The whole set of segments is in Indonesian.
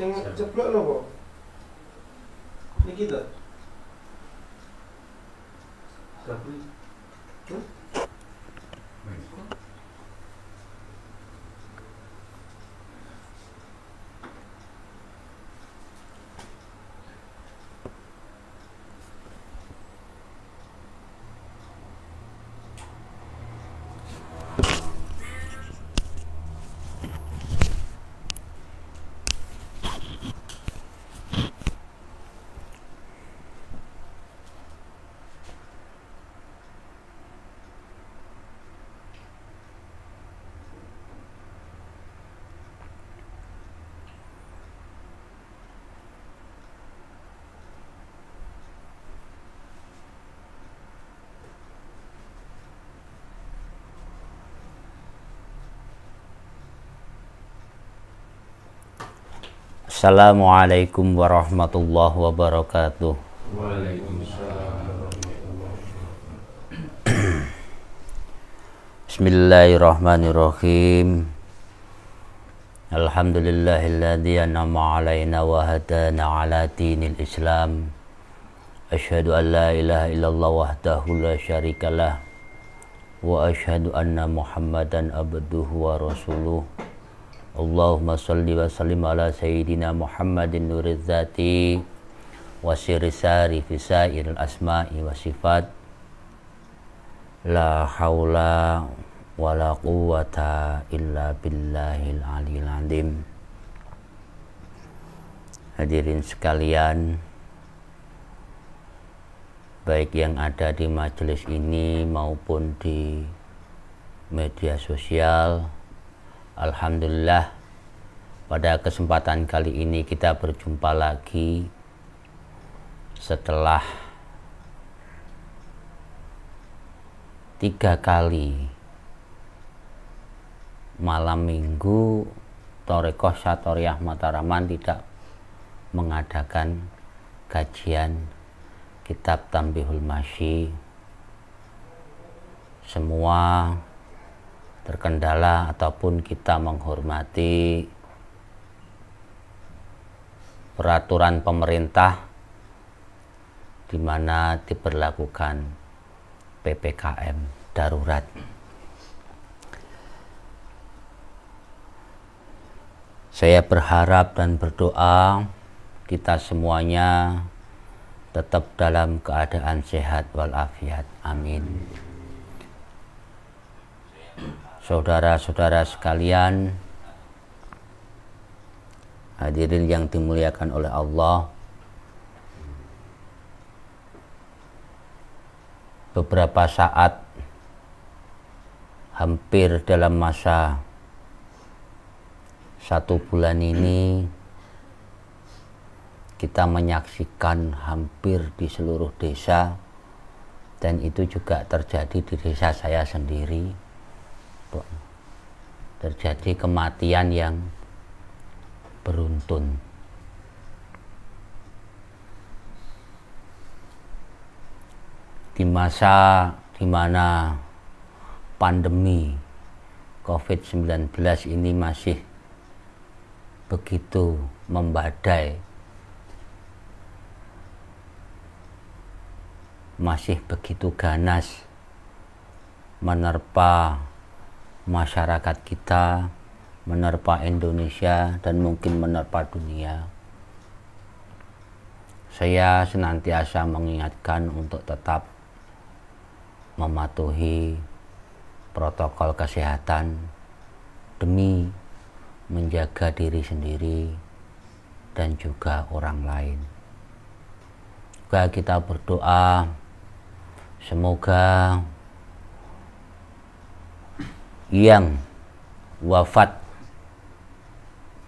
Sing jeblok nopo? kok. Niki to. Assalamualaikum warahmatullahi wabarakatuh. Bismillahirrahmanirrahim. Alhamdulillahilladzi an'ama 'alaina wa hadana 'ala dinil Islam. Asyhadu an la ilaha illallah wahdahu la syarikalah wa asyhadu anna Muhammadan abduhu wa rasuluh. Allahumma salli wa sallim ala sayyidina Muhammadin nuril zati wa sirisari fi sairil asma'i wa sifat la hawla wa la quwata illa billahil aliyil adim hadirin sekalian baik yang ada di majelis ini maupun di media sosial Alhamdulillah pada kesempatan kali ini kita berjumpa lagi setelah tiga kali malam minggu Torekoh Satoriah Mataraman tidak mengadakan kajian kitab Tambihul Masyi semua terkendala ataupun kita menghormati peraturan pemerintah di mana diberlakukan PPKM darurat. Saya berharap dan berdoa kita semuanya tetap dalam keadaan sehat walafiat. Amin saudara-saudara sekalian, hadirin yang dimuliakan oleh Allah, beberapa saat hampir dalam masa satu bulan ini kita menyaksikan hampir di seluruh desa dan itu juga terjadi di desa saya sendiri terjadi kematian yang beruntun. Di masa di mana pandemi COVID-19 ini masih begitu membadai, masih begitu ganas menerpa masyarakat kita, menerpa Indonesia, dan mungkin menerpa dunia. Saya senantiasa mengingatkan untuk tetap mematuhi protokol kesehatan demi menjaga diri sendiri dan juga orang lain. Juga kita berdoa semoga yang wafat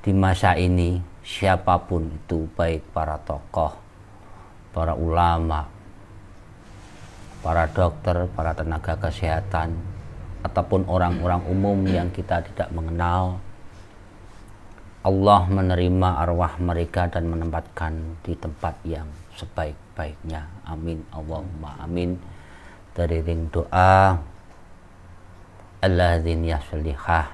di masa ini siapapun itu baik para tokoh, para ulama, para dokter, para tenaga kesehatan ataupun orang-orang umum yang kita tidak mengenal Allah menerima arwah mereka dan menempatkan di tempat yang sebaik-baiknya. Amin. Allahumma amin. Dari ring doa alladzin yaslihah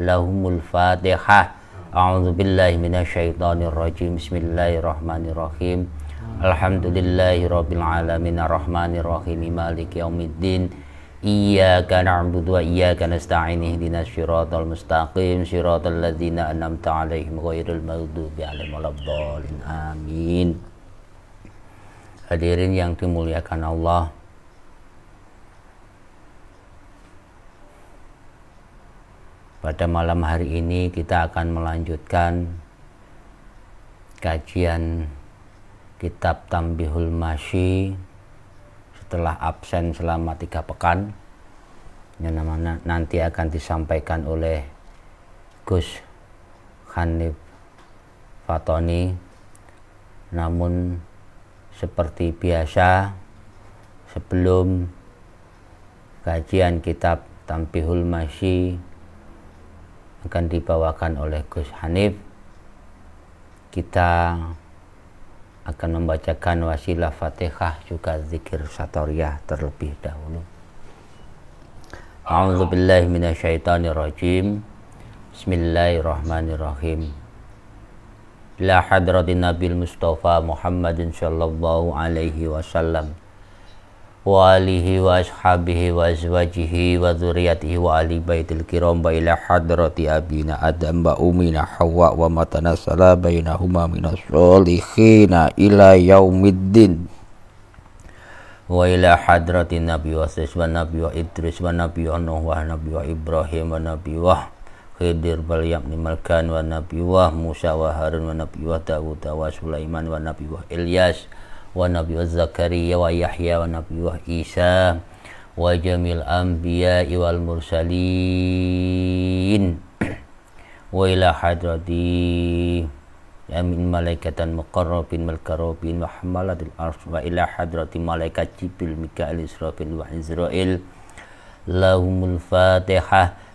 lahumul fatihah A'udzu billahi minasyaitonir rajim. Bismillahirrahmanirrahim. Alhamdulillahi rabbil alamin arrahmanir rahim maliki yaumiddin. Iyyaka na'budu wa iyyaka nasta'in ihdinas siratal mustaqim siratal ladzina an'amta 'alaihim ghairil maghdubi 'alaihim waladdallin. Amin. Hadirin yang dimuliakan Allah, Pada malam hari ini kita akan melanjutkan kajian kitab Tambihul Masyi setelah absen selama tiga pekan yang namanya nanti akan disampaikan oleh Gus Hanif Fatoni namun seperti biasa sebelum kajian kitab Tampihul Masyi akan dibawakan oleh Gus Hanif. Kita akan membacakan wasilah Fatihah juga zikir satoriah terlebih dahulu. A'udzu billahi minasyaitonir rajim. Bismillahirrahmanirrahim. La hadratin Nabil Mustafa Muhammadin sallallahu alaihi wasallam. وآله وأصحابه وأزواجه وذريته وآل بيت الكرام وإلى حضرة أبينا آدم وأمنا حواء وما تناسل بينهما من الصالحين إلى يوم الدين وإلى حضرة النبي وسيس والنبي وإدريس والنبي ونوح والنبي وإبراهيم والنبي وخدير واليمن ملكان والنبي وموسى وهارون والنبي وداود وسليمان والنبي وإلياس ونبي زكريا ويحيى ونبي عيسى وجميع الأنبياء والمرسلين وإلى حضرة أمين ملائكة مقربين مقربين وحملة الأرض وإلى حضرة ملائكة جبريل ميكائيل إسرافيل وإسرائيل لهم الفاتحة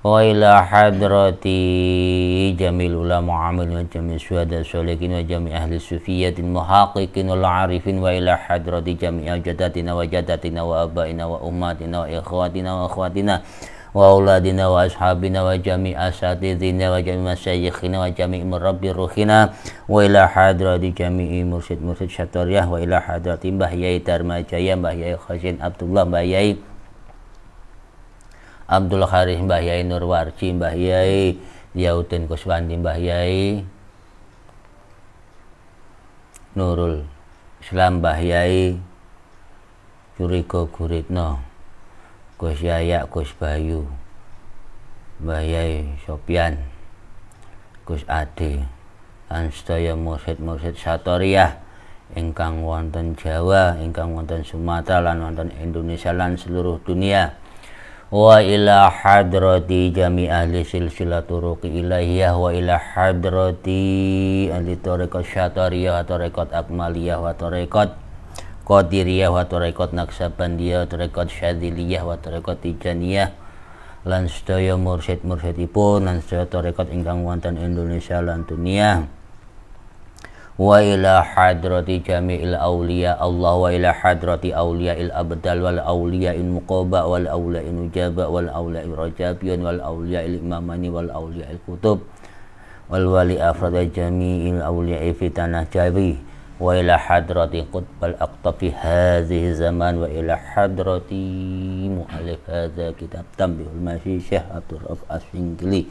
وإلى حضرة جميع العلماء عاملين وجميع الشهداء الصالحين وجميع أهل الصوفية المحققين والعارفين وإلى حضرة جميع جداتنا وجداتنا وأبائنا وأماتنا وإخواتنا وأخواتنا وأولادنا وأصحابنا وجميع أساتذتنا وجميع مشايخنا وجميع مربي روحنا وإلى حضرة جميع مرشد مرشد شطرية وإلى حضرة مبهيي ترمجية مبهيي خشين عبد الله مبهيي Abdul Haris Mbah Yai Nurwarci Mbah Yai Yautin Kuswandi Mbah Yai Nurul Islam Mbah Yai Curiko Guritno Gus Yaya Gus Bayu Mbah Yai Sopian Gus Ade Anstaya mursid-mursid Satoriah ingkang wonten Jawa, ingkang wonten Sumatera lan wonten Indonesia lan seluruh dunia wa ila hadrati jami ahli silsilah turuqi ilahiyah wa ila hadrati ahli tarekat syatariyah wa tarekat akmaliyah wa tarekat qadiriyah wa tarekat naksabandiyah wa tarekat syadiliyah wa tarekat tijaniyah lan sedaya mursyid mursyidipun lan sedaya tarekat ingkang wonten Indonesia lan dunia وإلى حضرة جميع الأولياء الله وإلى حضرة أولياء الأبدال والأولياء المقوبة والأولياء النجابة والأولياء الرجابيون والأولياء الإمامان والأولياء الكتب والولي أفراد جميع الأولياء في تناه جابي وإلى حضرة قطب الأقطب في هذه الزمان وإلى حضرة مؤلف هذا كتاب تنبيه الماشي شيخ عبد الشنقلي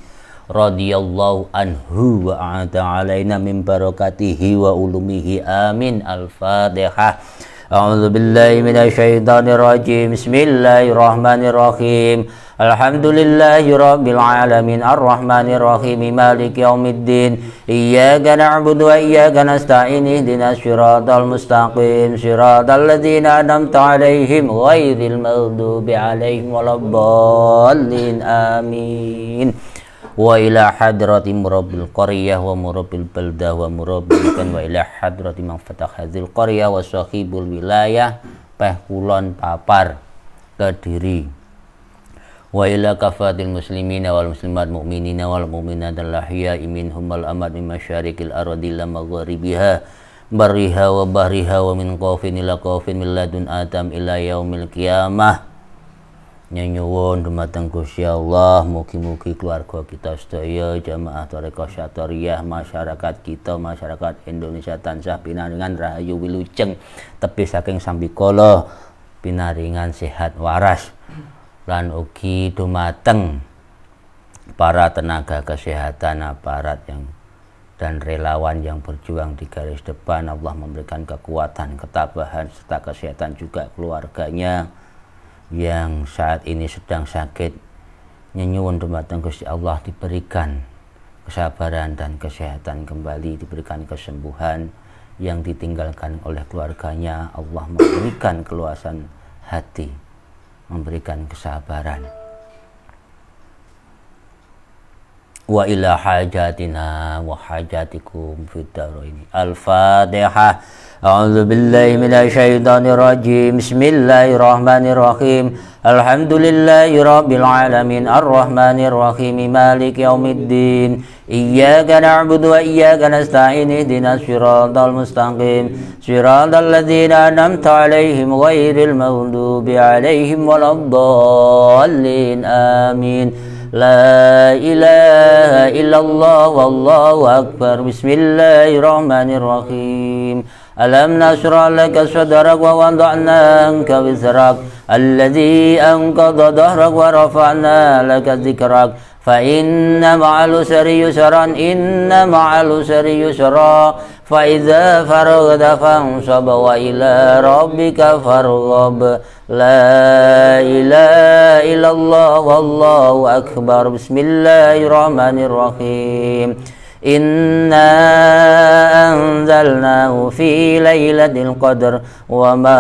radhiyallahu anhu wa ata alaina min barakatihi wa ulumihi amin al-fatihah أعوذ بالله من الشيطان الرجيم بسم الله الرحمن الرحيم الحمد لله رب العالمين الرحمن الرحيم مالك يوم الدين إياك نعبد وإياك نستعين اهدنا الصراط المستقيم صراط الذين أنعمت عليهم غير المغضوب عليهم ولا الضالين آمين wa ila hadrati murabil qaryah wa murabil baldah wa murabil kan wa ila hadrati man fatah hadzil qaryah wa sahibul wilayah peh kulon papar kediri wa ila kafatil muslimina wal muslimat mu'minina wal mu'minat al-ahya minhum wal amat min masyarikil ardi ila magharibiha bariha wa bahriha wa min qafin ila qafin min ladun atam ila yaumil qiyamah nyuwun dumateng Gusti Allah mugi-mugi keluarga kita sedaya jamaah tarekat syatoriyah masyarakat kita masyarakat Indonesia tansah pinaringan rahayu wilujeng tepi saking sambikala pinaringan sehat waras lan ugi dumateng para tenaga kesehatan aparat yang dan relawan yang berjuang di garis depan Allah memberikan kekuatan, ketabahan serta kesehatan juga keluarganya yang saat ini sedang sakit nyenyuun dumateng Gusti Allah diberikan kesabaran dan kesehatan kembali diberikan kesembuhan yang ditinggalkan oleh keluarganya Allah memberikan keluasan hati memberikan kesabaran wa ila hajatina wa hajatikum fid daraini al fatiha أعوذ بالله من الشيطان الرجيم بسم الله الرحمن الرحيم الحمد لله رب العالمين الرحمن الرحيم مالك يوم الدين إياك نعبد وإياك نستعين اهدنا الصراط المستقيم صراط الذين أنعمت عليهم غير المغضوب عليهم ولا الضالين آمين لا إله إلا الله والله أكبر بسم الله الرحمن الرحيم ألم نشرع لك صدرك ووضعنا عنك وزرك الذي أنقض ظهرك ورفعنا لك ذكرك فإن مع العسر يسرا إن مع العسر يسرا فإذا فرغت فانصب وإلى ربك فارغب لا إله إلا الله والله أكبر بسم الله الرحمن الرحيم إنا أنزلناه في ليلة القدر وما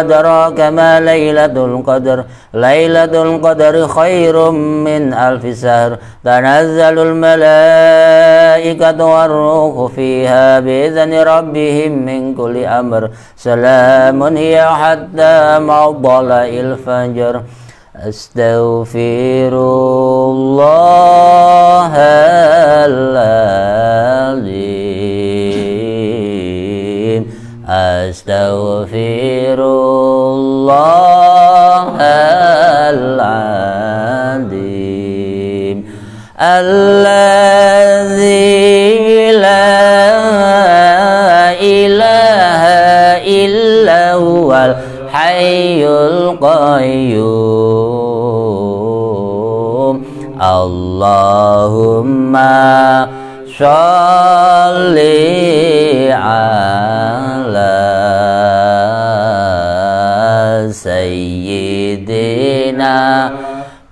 أدراك ما ليلة القدر ليلة القدر خير من ألف سهر تنزل الملائكة والروح فيها بإذن ربهم من كل أمر سلام هي حتى مطلع الفجر أستغفر الله العظيم أستغفر الله العظيم الذي لا إله إلا هو الحي القيوم اللهم صل على سيدنا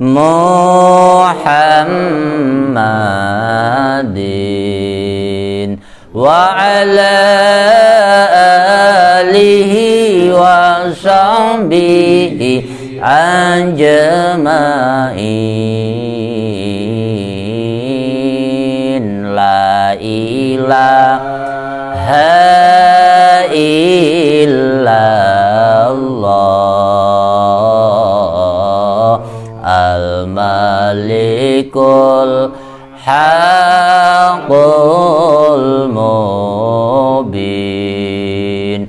محمد وعلى آله وصحبه أجمعين إله إلا الله الملك الحق المبين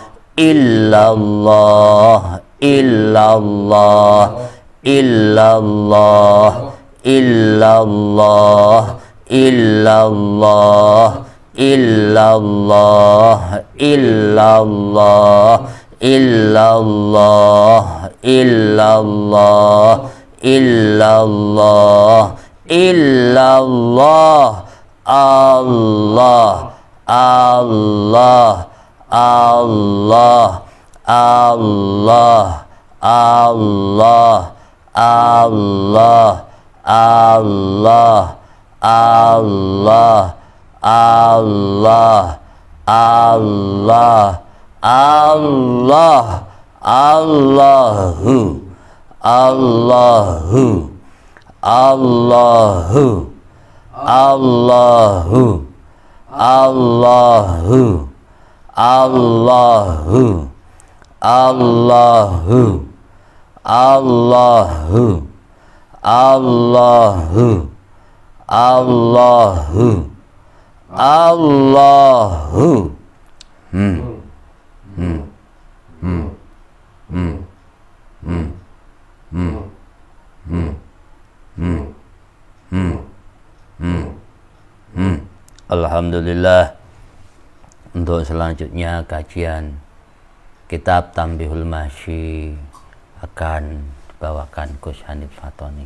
illallah illallah illallah illallah illallah illallah illallah illallah illallah illallah illallah Allah Allah Allah Allah Allah Allah Allah Allah Allah Allah Allah Allahu Allahu Allahu Allahu Allahu Allahu Allahu Allahu Allahu Allahu Allahu hmm. Hmm. Hmm. Hmm. Hmm. Hmm. Hmm. Hmm. Hmm. Hmm. Alhamdulillah untuk selanjutnya kajian kitab Tambihul Mahsyi akan dibawakan Gus Hanif Fatoni.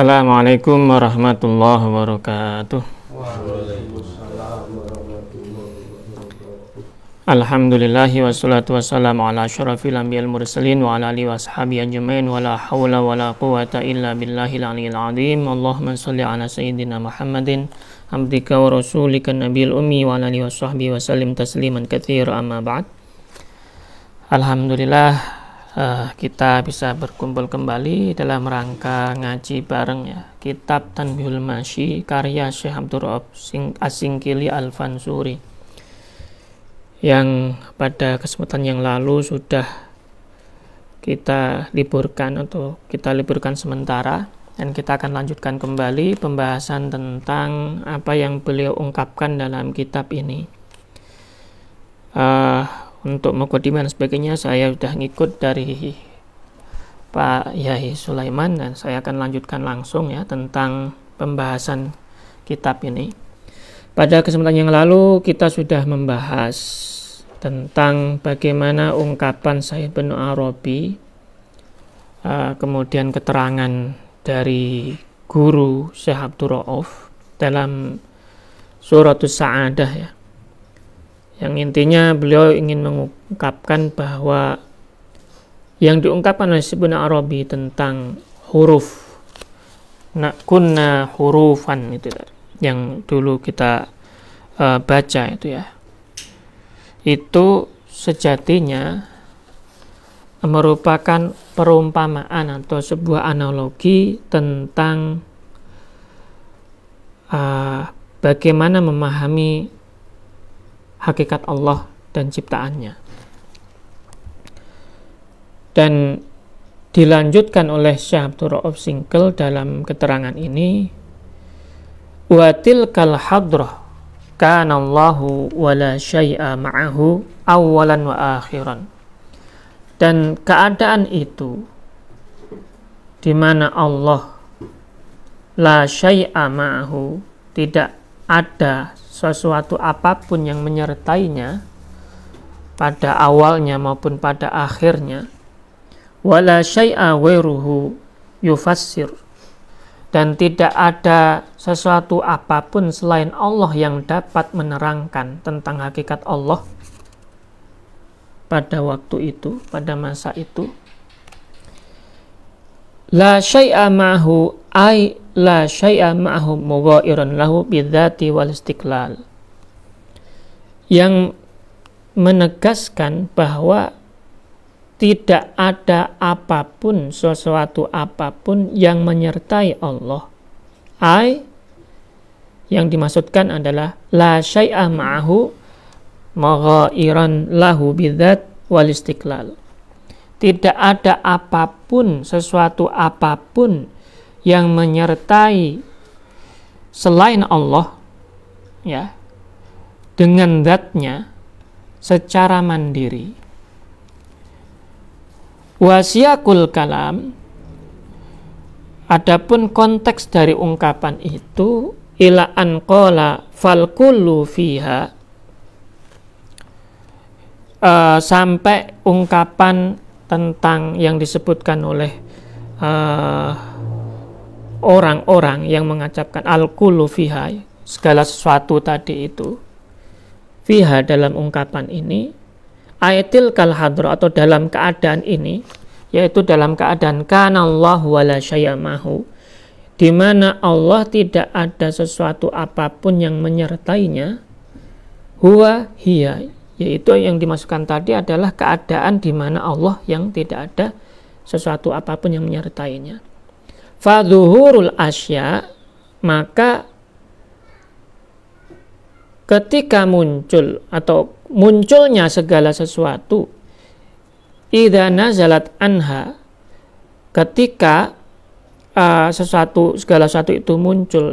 Assalamualaikum warahmatullahi wabarakatuh. Alhamdulillahi wassalatu wassalamu ala syarafil anbiyal mursalin wa ala alihi washabi ajmain wa la hawla wa la quwata illa billahil aliyil azim Allahumma salli ala sayyidina Muhammadin abdika wa rasulika nabil ummi wa ala alihi washabi tasliman katsira amma ba'd Alhamdulillah uh, kita bisa berkumpul kembali dalam rangka ngaji bareng ya kitab Tanbihul Masyi karya Syekh Abdul Sing Asingkili Al-Fansuri yang pada kesempatan yang lalu sudah kita liburkan atau kita liburkan sementara dan kita akan lanjutkan kembali pembahasan tentang apa yang beliau ungkapkan dalam kitab ini uh, untuk mukodimah dan sebagainya saya sudah ngikut dari Pak Yahi Sulaiman dan saya akan lanjutkan langsung ya tentang pembahasan kitab ini. Pada kesempatan yang lalu kita sudah membahas tentang bagaimana ungkapan saya bin Arabi eh, kemudian keterangan dari guru Syekh Abdurrahman dalam suratus Sa'adah ya yang intinya beliau ingin mengungkapkan bahwa yang diungkapkan oleh Ibnu Arabi tentang huruf kunna hurufan itu yang dulu kita uh, baca itu ya itu sejatinya merupakan perumpamaan atau sebuah analogi tentang uh, bagaimana memahami hakikat Allah dan ciptaannya. Dan dilanjutkan oleh Syekh Abdul Singkel dalam keterangan ini watil tilkal hadrah kana Allahu wala syai'a ma'ahu awalan wa akhiran dan keadaan itu di mana Allah la syai'a ma'ahu tidak ada sesuatu apapun yang menyertainya pada awalnya maupun pada akhirnya wala syai'a wairuhu yufassir dan tidak ada sesuatu apapun selain Allah yang dapat menerangkan tentang hakikat Allah pada waktu itu, pada masa itu. La syai'a ma'hu ai la syai'a ma'ahu mughairan lahu bidzati wal istiqlal yang menegaskan bahwa tidak ada apapun sesuatu apapun yang menyertai Allah. Ai yang dimaksudkan adalah la syai'a ma'ahu maghairan lahu bidzat wal istiqlal. Tidak ada apapun sesuatu apapun yang menyertai selain Allah ya dengan zatnya secara mandiri wasiakul kalam adapun konteks dari ungkapan itu ila an qala fal kullu fiha uh, sampai ungkapan tentang yang disebutkan oleh uh, orang-orang yang mengacapkan al-kulu fiha, segala sesuatu tadi itu, fiha dalam ungkapan ini, ayatil kal atau dalam keadaan ini, yaitu dalam keadaan kanallah wala syayamahu, di mana Allah tidak ada sesuatu apapun yang menyertainya, huwa hiya, yaitu yang dimasukkan tadi adalah keadaan di mana Allah yang tidak ada sesuatu apapun yang menyertainya fadhuhurul asya maka ketika muncul atau munculnya segala sesuatu idza nazalat anha ketika uh, sesuatu segala sesuatu itu muncul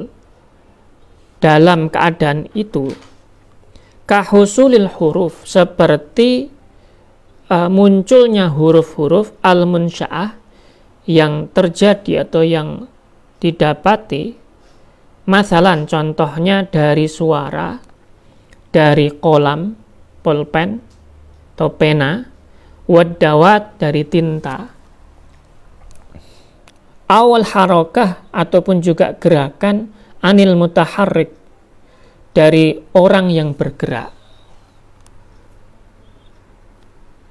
dalam keadaan itu kahusulil huruf seperti uh, munculnya huruf-huruf al-munsya'ah yang terjadi atau yang didapati masalah contohnya dari suara dari kolam pulpen atau pena wadawat dari tinta awal harokah ataupun juga gerakan anil mutaharrik dari orang yang bergerak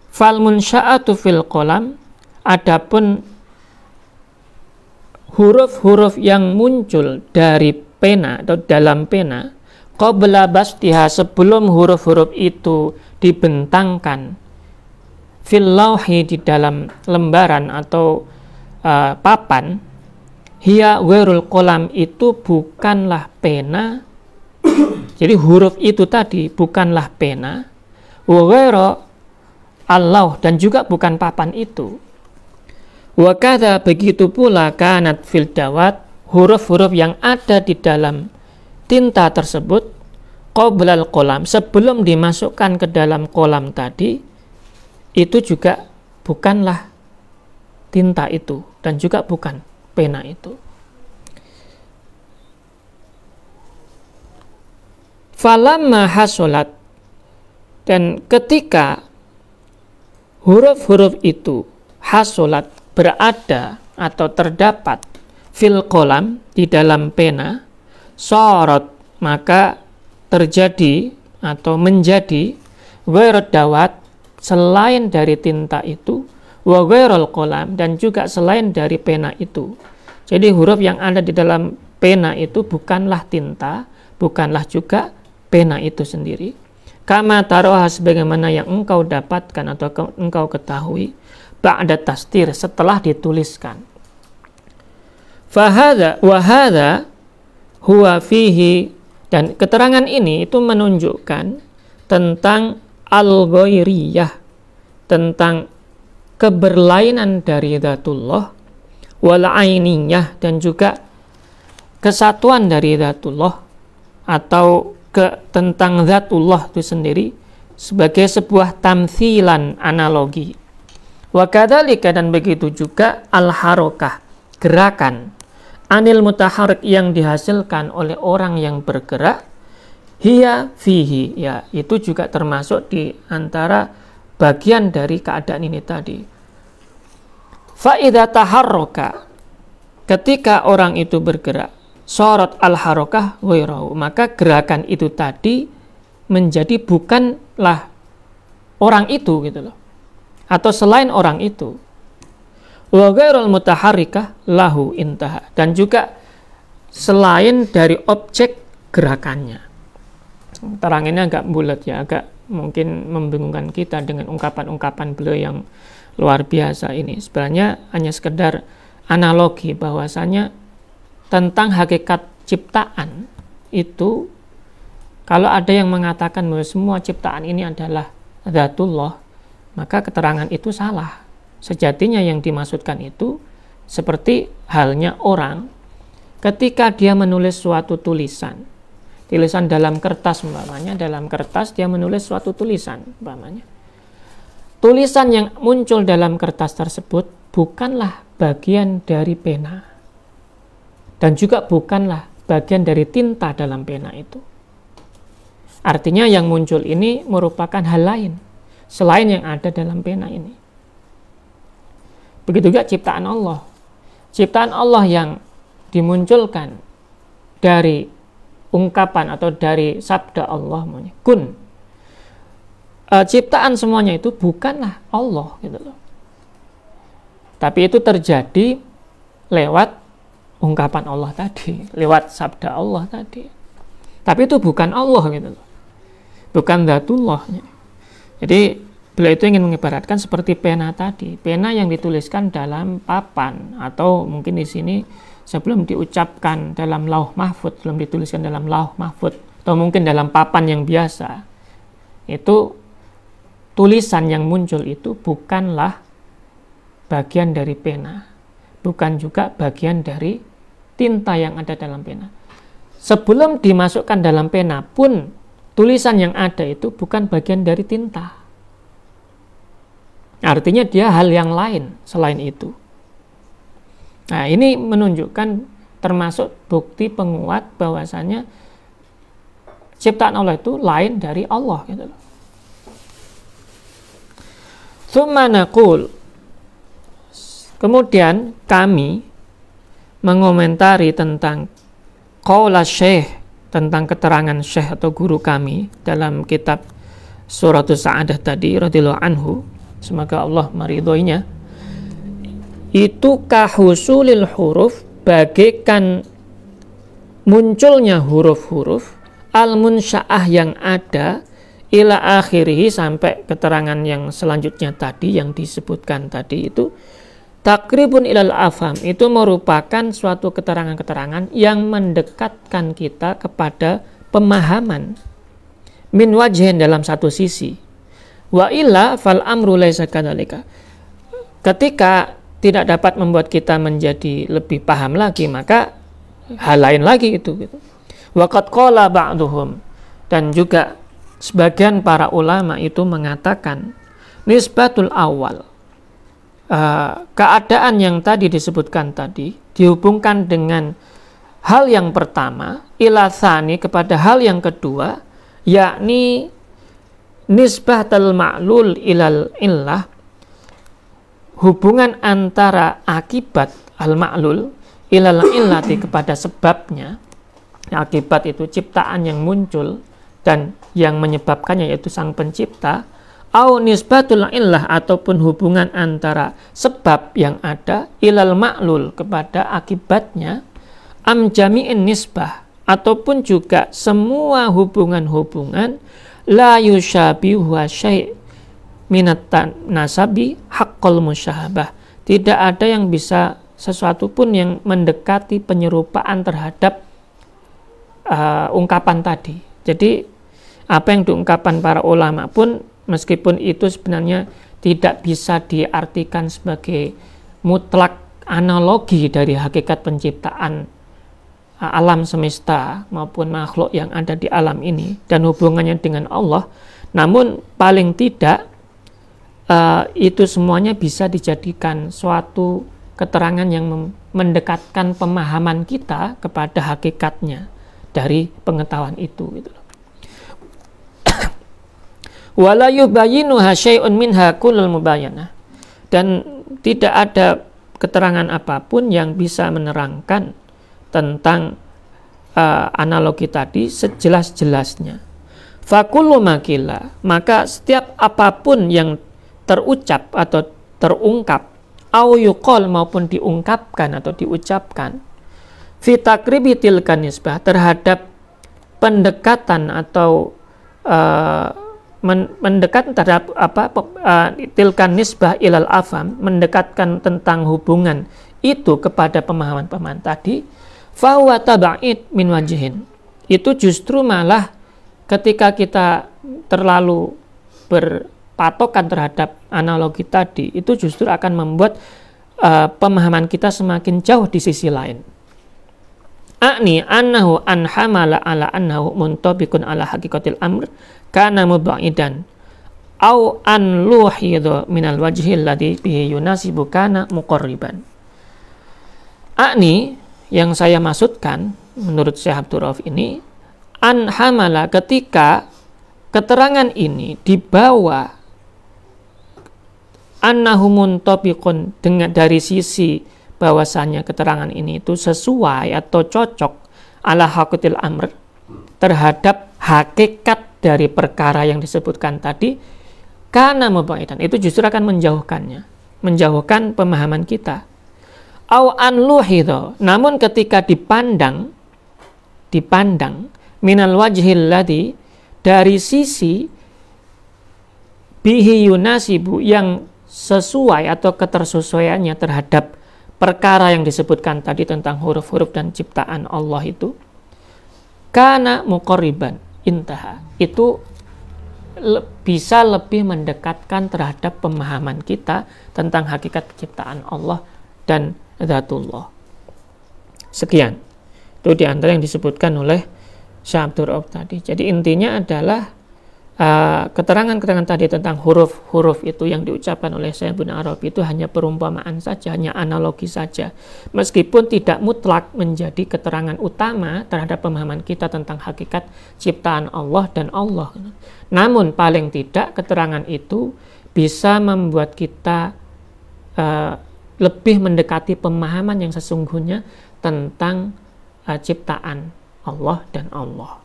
fal munsya'atu fil kolam adapun huruf-huruf yang muncul dari pena atau dalam pena qabla bastiha sebelum huruf-huruf itu dibentangkan fil lauhi di dalam lembaran atau uh, papan hiya werul kolam itu bukanlah pena jadi huruf itu tadi bukanlah pena wa Allah dan juga bukan papan itu Wakada begitu pula kanat fil dawat huruf-huruf yang ada di dalam tinta tersebut qoblal kolam sebelum dimasukkan ke dalam kolam tadi itu juga bukanlah tinta itu dan juga bukan pena itu. Falamma hasolat dan ketika huruf-huruf itu hasolat berada atau terdapat fil kolam di dalam pena sorot maka terjadi atau menjadi wairot dawat selain dari tinta itu wa kolam dan juga selain dari pena itu jadi huruf yang ada di dalam pena itu bukanlah tinta bukanlah juga pena itu sendiri kama taroha sebagaimana yang engkau dapatkan atau engkau ketahui ba'da tastir setelah dituliskan fahada wahada huwa fihi dan keterangan ini itu menunjukkan tentang al tentang keberlainan dari datullah wal ainiyah dan juga kesatuan dari datullah atau ke tentang zatullah itu sendiri sebagai sebuah tamthilan analogi Wakadalika dan begitu juga al-harokah, gerakan. Anil mutaharik yang dihasilkan oleh orang yang bergerak, hiya fihi, ya itu juga termasuk di antara bagian dari keadaan ini tadi. Fa'idha taharroka, ketika orang itu bergerak, sorot al-harokah wairahu, maka gerakan itu tadi menjadi bukanlah orang itu gitu loh atau selain orang itu wa ghairul lahu intaha dan juga selain dari objek gerakannya teranginnya agak bulat ya agak mungkin membingungkan kita dengan ungkapan-ungkapan beliau yang luar biasa ini sebenarnya hanya sekedar analogi bahwasanya tentang hakikat ciptaan itu kalau ada yang mengatakan bahwa semua ciptaan ini adalah zatullah maka keterangan itu salah. Sejatinya yang dimaksudkan itu seperti halnya orang ketika dia menulis suatu tulisan. Tulisan dalam kertas umpamanya, dalam kertas dia menulis suatu tulisan umpamanya. Tulisan yang muncul dalam kertas tersebut bukanlah bagian dari pena. Dan juga bukanlah bagian dari tinta dalam pena itu. Artinya yang muncul ini merupakan hal lain selain yang ada dalam pena ini. Begitu juga ciptaan Allah. Ciptaan Allah yang dimunculkan dari ungkapan atau dari sabda Allah kun e, ciptaan semuanya itu bukanlah Allah gitu loh tapi itu terjadi lewat ungkapan Allah tadi lewat sabda Allah tadi tapi itu bukan Allah gitu loh bukan datullah jadi beliau itu ingin mengibaratkan seperti pena tadi, pena yang dituliskan dalam papan atau mungkin di sini sebelum diucapkan dalam lauh mahfud, sebelum dituliskan dalam lauh mahfud atau mungkin dalam papan yang biasa. Itu tulisan yang muncul itu bukanlah bagian dari pena, bukan juga bagian dari tinta yang ada dalam pena. Sebelum dimasukkan dalam pena pun tulisan yang ada itu bukan bagian dari tinta. Artinya dia hal yang lain selain itu. Nah, ini menunjukkan termasuk bukti penguat bahwasannya ciptaan Allah itu lain dari Allah gitu loh. Kemudian kami mengomentari tentang qaula syekh tentang keterangan syekh atau guru kami dalam kitab suratul Sa'adah tadi radhiyallahu anhu semoga Allah meridhoinya itu kahusulil huruf bagaikan munculnya huruf-huruf al-munsya'ah yang ada ila akhirih sampai keterangan yang selanjutnya tadi yang disebutkan tadi itu Takribun ilal afam itu merupakan suatu keterangan-keterangan yang mendekatkan kita kepada pemahaman min wajhin dalam satu sisi. Wa illa fal amru laysa Ketika tidak dapat membuat kita menjadi lebih paham lagi, maka hal lain lagi itu gitu. Waqad qala ba'duhum dan juga sebagian para ulama itu mengatakan nisbatul awal uh, keadaan yang tadi disebutkan tadi dihubungkan dengan hal yang pertama ilasani kepada hal yang kedua yakni nisbah tal ma'lul ilal illah hubungan antara akibat al-ma'lul ilal illati kepada sebabnya nah, akibat itu ciptaan yang muncul dan yang menyebabkannya yaitu sang pencipta au nisbatul illah ataupun hubungan antara sebab yang ada ilal maklul kepada akibatnya am jami'in nisbah ataupun juga semua hubungan-hubungan la yushabihu syai' minat nasabi haqqal musyahabah tidak ada yang bisa sesuatu pun yang mendekati penyerupaan terhadap uh, ungkapan tadi jadi apa yang diungkapkan para ulama pun meskipun itu sebenarnya tidak bisa diartikan sebagai mutlak analogi dari hakikat penciptaan uh, alam semesta maupun makhluk yang ada di alam ini dan hubungannya dengan Allah. Namun paling tidak uh, itu semuanya bisa dijadikan suatu keterangan yang mendekatkan pemahaman kita kepada hakikatnya dari pengetahuan itu. Gitu loh wala yubayyinuha syai'un minha kullul dan tidak ada keterangan apapun yang bisa menerangkan tentang uh, analogi tadi sejelas-jelasnya fakullu makila maka setiap apapun yang terucap atau terungkap au yuqal maupun diungkapkan atau diucapkan fitakribi tilka nisbah terhadap pendekatan atau uh, mendekat terhadap apa tilkan nisbah ilal afam mendekatkan tentang hubungan itu kepada pemahaman-pemahaman tadi fawa bangit min wajihin itu justru malah ketika kita terlalu berpatokan terhadap analogi tadi itu justru akan membuat uh, pemahaman kita semakin jauh di sisi lain Ani annahu an hamala ala annahu muntabikun ala hakikatil amr kana mubaidan au an luhidu minal wajhi alladhi bihi yunasibu kana muqarriban. a'ni yang saya maksudkan menurut Syekh Abdul Rauf ini an hamala ketika keterangan ini dibawa annahu muntabikun dengan dari sisi bahwasannya keterangan ini itu sesuai atau cocok ala hakutil amr terhadap hakikat dari perkara yang disebutkan tadi karena mubaidan itu justru akan menjauhkannya menjauhkan pemahaman kita au an namun ketika dipandang dipandang minal wajhil ladhi dari sisi bihi yunasibu yang sesuai atau ketersesuaiannya terhadap perkara yang disebutkan tadi tentang huruf-huruf dan ciptaan Allah itu karena mukoriban intaha itu le bisa lebih mendekatkan terhadap pemahaman kita tentang hakikat ciptaan Allah dan Zatullah. Sekian. Itu di antara yang disebutkan oleh Syabdur Ob tadi. Jadi intinya adalah Eh, keterangan-keterangan uh, tadi tentang huruf-huruf itu yang diucapkan oleh saya bin Arab itu hanya perumpamaan saja, hanya analogi saja. Meskipun tidak mutlak menjadi keterangan utama terhadap pemahaman kita tentang hakikat ciptaan Allah dan Allah. Namun paling tidak keterangan itu bisa membuat kita uh, lebih mendekati pemahaman yang sesungguhnya tentang uh, ciptaan Allah dan Allah.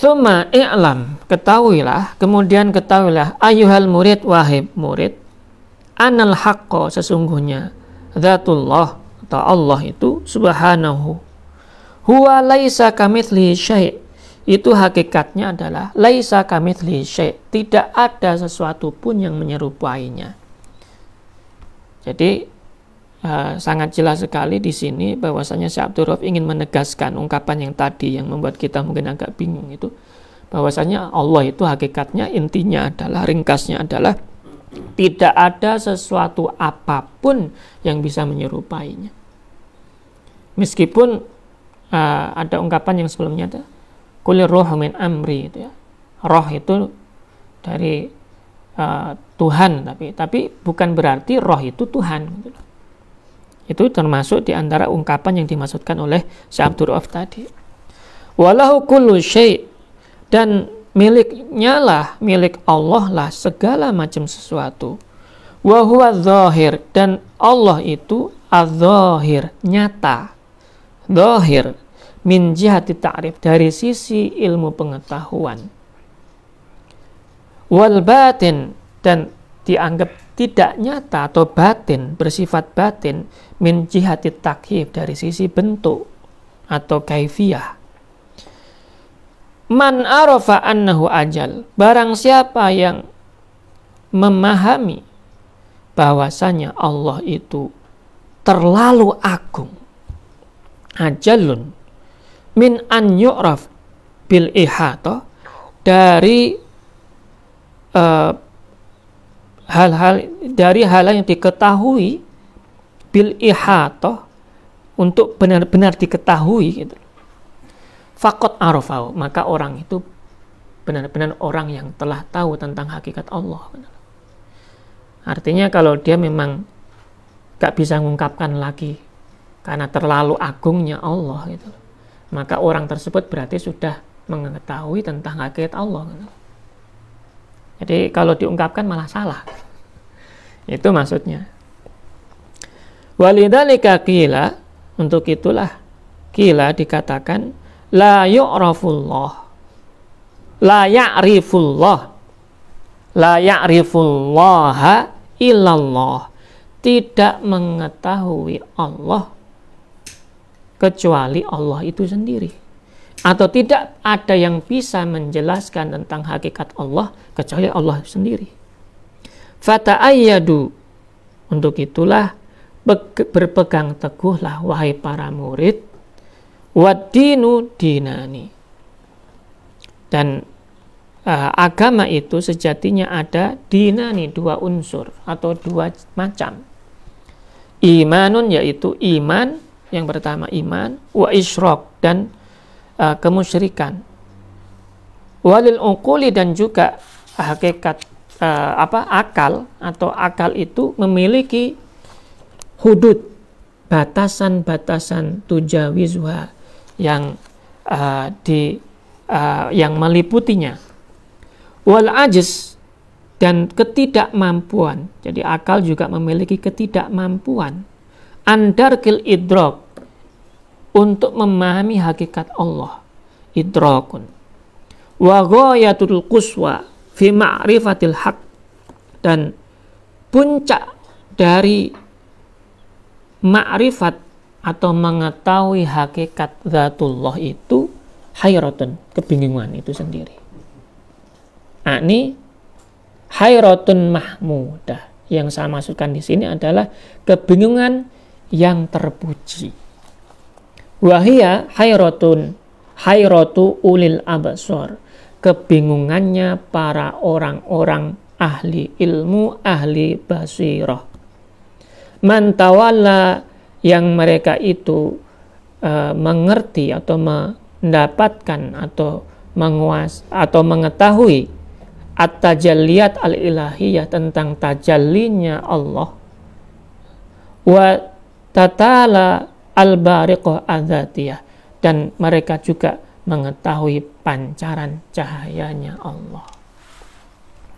Suma i'lam, ketahuilah, kemudian ketahuilah, ayuhal murid, wahib murid, anal haqqa sesungguhnya, zatullah, atau Allah itu, subhanahu, huwa laisa kamithli syai' itu hakikatnya adalah laisa kamithli syai' tidak ada sesuatu pun yang menyerupainya jadi Eh, sangat jelas sekali di sini bahwasanya Syekh Abdul ingin menegaskan ungkapan yang tadi yang membuat kita mungkin agak bingung itu bahwasanya Allah itu hakikatnya intinya adalah ringkasnya adalah tidak ada sesuatu apapun yang bisa menyerupainya meskipun uh, ada ungkapan yang sebelumnya ada kulir roh min amri itu ya roh itu dari uh, Tuhan tapi tapi bukan berarti roh itu Tuhan gitu loh itu termasuk di antara ungkapan yang dimaksudkan oleh Syekh Abdul tadi. Walahu kullu syai' dan miliknya lah, milik Allah lah segala macam sesuatu. Wa huwa zahir dan Allah itu az-zahir, nyata. Zahir min jihati ta'rif dari sisi ilmu pengetahuan. Wal batin dan dianggap tidak nyata atau batin, bersifat batin, min jihati takhif dari sisi bentuk atau kaifiyah. Man arafa annahu ajal. Barang siapa yang memahami bahwasanya Allah itu terlalu agung. Ajalun min an yu'raf bil ihata dari uh, hal-hal dari hal-hal yang diketahui bil ihatoh untuk benar-benar diketahui gitu. Fakot arafau, maka orang itu benar-benar orang yang telah tahu tentang hakikat Allah. Artinya kalau dia memang gak bisa mengungkapkan lagi karena terlalu agungnya Allah gitu. Maka orang tersebut berarti sudah mengetahui tentang hakikat Allah. Gitu. Jadi kalau diungkapkan malah salah. Itu maksudnya. Walidhalika kila, untuk itulah kila dikatakan la yu'rafullah. La ya'rifullah. La ya'rifullah illallah. Tidak mengetahui Allah kecuali Allah itu sendiri atau tidak ada yang bisa menjelaskan tentang hakikat Allah kecuali Allah sendiri. Fata'ayyadu. Untuk itulah berpegang teguhlah wahai para murid wadinu dinani. Dan uh, agama itu sejatinya ada dinani dua unsur atau dua macam. Imanun yaitu iman yang pertama iman wa isyrok dan uh, kemusyrikan walil ukuli dan juga uh, hakikat uh, apa akal atau akal itu memiliki hudud batasan-batasan tujawizwa yang uh, di uh, yang meliputinya wal ajis dan ketidakmampuan jadi akal juga memiliki ketidakmampuan andarkil idrok untuk memahami hakikat Allah idrakun wa ghayatul quswa fi ma'rifatil haq dan puncak dari ma'rifat atau mengetahui hakikat zatullah itu hayratun kebingungan itu sendiri nah, ini hayratun mahmudah yang saya maksudkan di sini adalah kebingungan yang terpuji Wahia hayrotun hayrotu ulil abasor kebingungannya para orang-orang ahli ilmu ahli basiroh mantawala yang mereka itu uh, mengerti atau mendapatkan atau menguas atau mengetahui at-tajalliyat al-ilahiyah tentang tajallinya Allah wa tatala al-bariqah adzatiyah dan mereka juga mengetahui pancaran cahayanya Allah.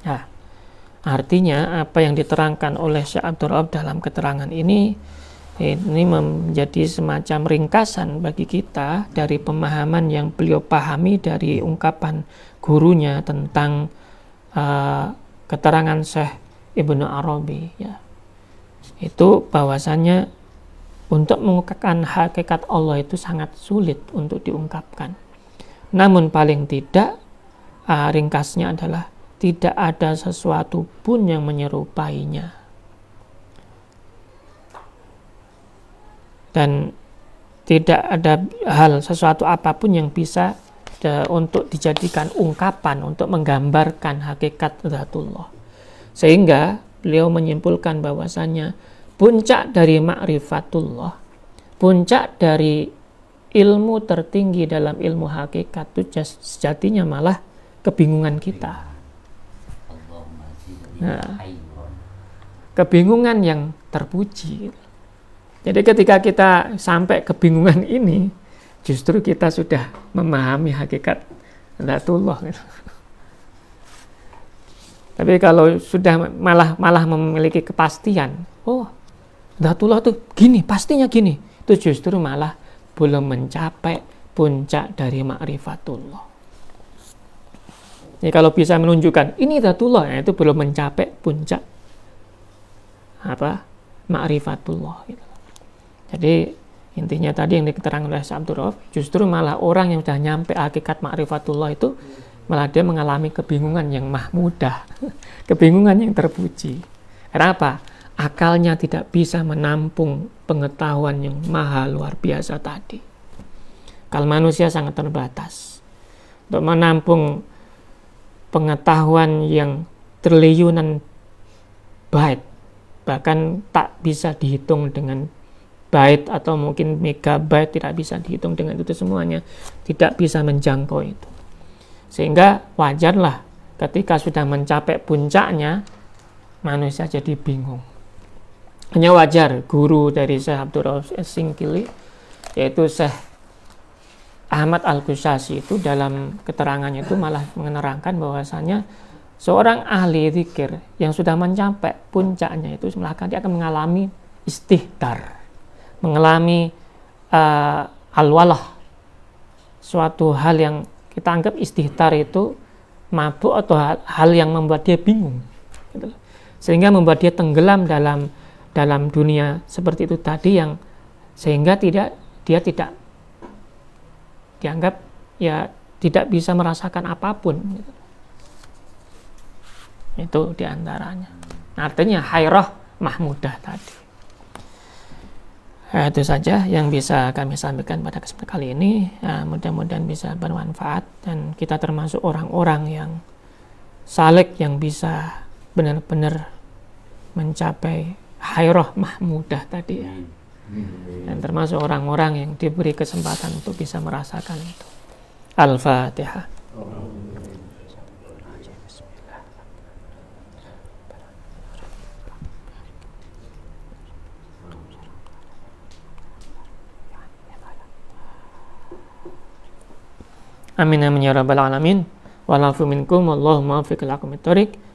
Nah, artinya apa yang diterangkan oleh Syekh Abdul Rabb dalam keterangan ini ini menjadi semacam ringkasan bagi kita dari pemahaman yang beliau pahami dari ungkapan gurunya tentang uh, keterangan Syekh Ibnu Arabi ya. Itu bahwasannya untuk mengungkapkan hakikat Allah itu sangat sulit untuk diungkapkan. Namun paling tidak uh, ringkasnya adalah tidak ada sesuatu pun yang menyerupainya. Dan tidak ada hal sesuatu apapun yang bisa de, untuk dijadikan ungkapan untuk menggambarkan hakikat zatullah. Sehingga beliau menyimpulkan bahwasannya puncak dari makrifatullah puncak dari ilmu tertinggi dalam ilmu hakikat itu sejatinya malah kebingungan kita nah, kebingungan yang terpuji jadi ketika kita sampai kebingungan ini justru kita sudah memahami hakikat Allah. Gitu. Tapi kalau sudah malah malah memiliki kepastian, oh Datullah tuh gini, pastinya gini. Itu justru malah belum mencapai puncak dari makrifatullah. Jadi ya, kalau bisa menunjukkan ini datullah ya, itu belum mencapai puncak apa makrifatullah. Gitu. Jadi intinya tadi yang diterangkan oleh Syabdurov justru malah orang yang sudah nyampe hakikat makrifatullah itu malah dia mengalami kebingungan yang mahmudah, kebingungan yang terpuji. Kenapa? akalnya tidak bisa menampung pengetahuan yang maha luar biasa tadi. Kalau manusia sangat terbatas untuk menampung pengetahuan yang triliunan byte, bahkan tak bisa dihitung dengan byte atau mungkin megabyte tidak bisa dihitung dengan itu semuanya tidak bisa menjangkau itu sehingga wajarlah ketika sudah mencapai puncaknya manusia jadi bingung hanya wajar guru dari Syekh Abdul Rauf Singkili yaitu Syekh Ahmad al Kusasi itu dalam keterangannya itu malah menerangkan bahwasanya seorang ahli zikir yang sudah mencapai puncaknya itu melakukan dia akan mengalami istihdar mengalami uh, alwalah suatu hal yang kita anggap istihdar itu mabuk atau hal, hal yang membuat dia bingung gitu. sehingga membuat dia tenggelam dalam dalam dunia seperti itu tadi yang sehingga tidak dia tidak dianggap ya tidak bisa merasakan apapun gitu. itu diantaranya artinya hairah mahmudah tadi itu saja yang bisa kami sampaikan pada kesempatan kali ini nah, mudah-mudahan bisa bermanfaat dan kita termasuk orang-orang yang salik yang bisa benar-benar mencapai Hayroh Mahmudah tadi ya. Hmm. Dan termasuk orang-orang yang diberi kesempatan untuk bisa merasakan itu. Al-Fatihah. Amin amin ya rabbal alamin. Wa lafu minkum lakum at tariq.